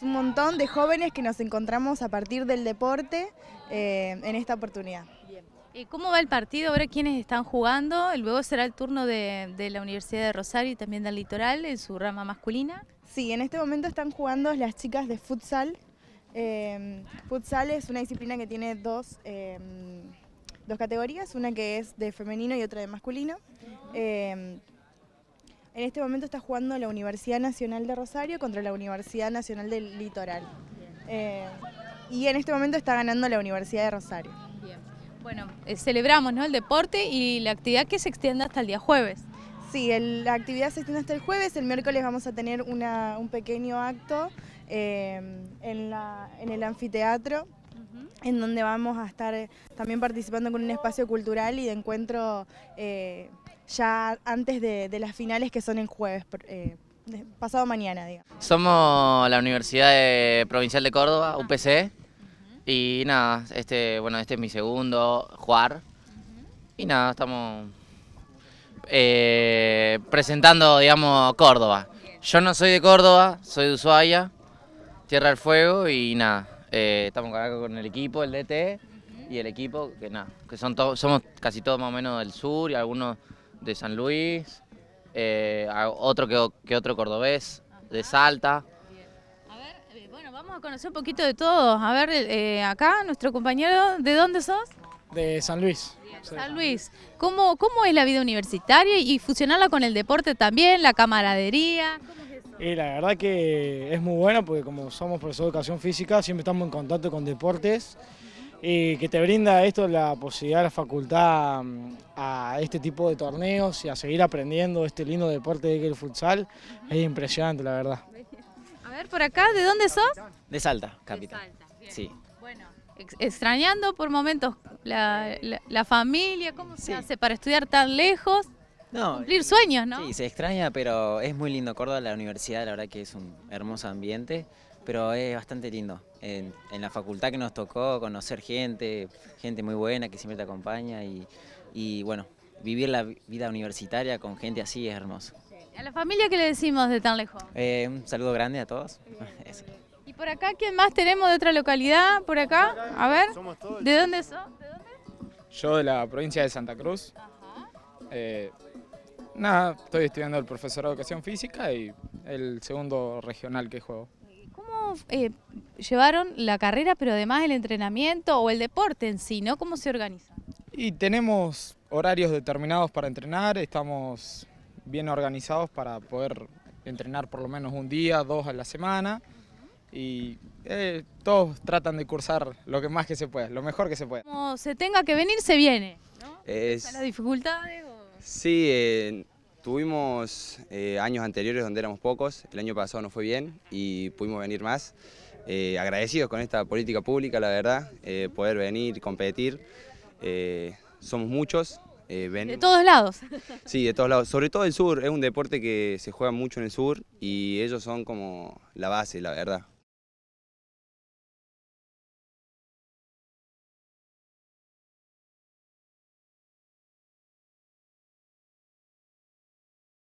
Un montón de jóvenes que nos encontramos a partir del deporte eh, en esta oportunidad. ¿Y cómo va el partido? Ahora quiénes están jugando, luego será el turno de, la Universidad de Rosario y también del Litoral en su rama masculina. Sí, en este momento están jugando las chicas de futsal. Eh, futsal es una disciplina que tiene dos, eh, dos categorías, una que es de femenino y otra de masculino. En este momento está jugando la Universidad Nacional de Rosario contra la Universidad Nacional del Litoral. Eh, y en este momento está ganando la Universidad de Rosario. Bueno, eh, celebramos ¿no? el deporte y la actividad que se extienda hasta el día jueves. Sí, la actividad se extiende hasta el jueves, el miércoles vamos a tener un pequeño acto eh, en, el anfiteatro, en donde vamos a estar también participando con un espacio cultural y de encuentro ya antes de, las finales que son en jueves, eh, pasado mañana, digamos. Somos la Universidad Provincial de Córdoba, UPC, y nada, este, bueno, este es mi segundo jugar, y nada, estamos eh, presentando, digamos, Córdoba. Yo no soy de Córdoba, soy de Ushuaia, Tierra del Fuego, y nada, eh, estamos con el equipo, el DT, y el equipo, que nada, que son todos, somos casi todos más o menos del sur y algunos de San Luis, eh, otro que, otro cordobés de Salta. A ver, eh, bueno, vamos a conocer un poquito de todos. A ver, eh, acá nuestro compañero, ¿de dónde sos? De San Luis. San Luis, ¿cómo, ¿cómo es la vida universitaria y fusionarla con el deporte también, la camaradería? Y la verdad que es muy bueno porque como somos profesores de educación física, siempre estamos en contacto con deportes y que te brinda esto la posibilidad, la facultad mm, a este tipo de torneos y a seguir aprendiendo este lindo deporte que el futsal. Es impresionante, la verdad. A ver, por acá, ¿de dónde sos? De Salta, capital. De Salta, Sí. Bueno, extrañando por momentos la, familia, ¿cómo se hace para estudiar tan lejos? No, cumplir sueños, ¿no? Sí, se extraña, pero es muy lindo. Córdoba, la universidad, la verdad que es un hermoso ambiente pero es bastante lindo. En, la facultad que nos tocó conocer gente, gente muy buena que siempre te acompaña y, bueno, vivir la vida universitaria con gente así es hermoso. ¿A la familia qué le decimos de tan lejos? Eh, un saludo grande a todos. ¿Y por acá quién más tenemos de otra localidad? ¿Por acá? A ver, ¿de dónde sos? Yo de la provincia de Santa Cruz. Ajá. Eh, nada, estoy estudiando el profesor de educación física y el segundo regional que juego. Eh, llevaron la carrera, pero además el entrenamiento o el deporte en sí, ¿no? ¿Cómo se organiza? Y tenemos horarios determinados para entrenar, estamos bien organizados para poder entrenar por lo menos un día, dos a la semana y eh, todos tratan de cursar lo que más que se pueda, lo mejor que se pueda. Como se tenga que venir, se viene, ¿no? Es... ¿Las dificultades? Sí, Tuvimos eh, años anteriores donde éramos pocos, el año pasado no fue bien y pudimos venir más. Eh, agradecidos con esta política pública, la verdad, eh, poder venir, competir. somos muchos. De todos lados. Sí, de todos lados. Sobre todo el sur, es un deporte que se juega mucho en el sur y ellos son como la base, la verdad.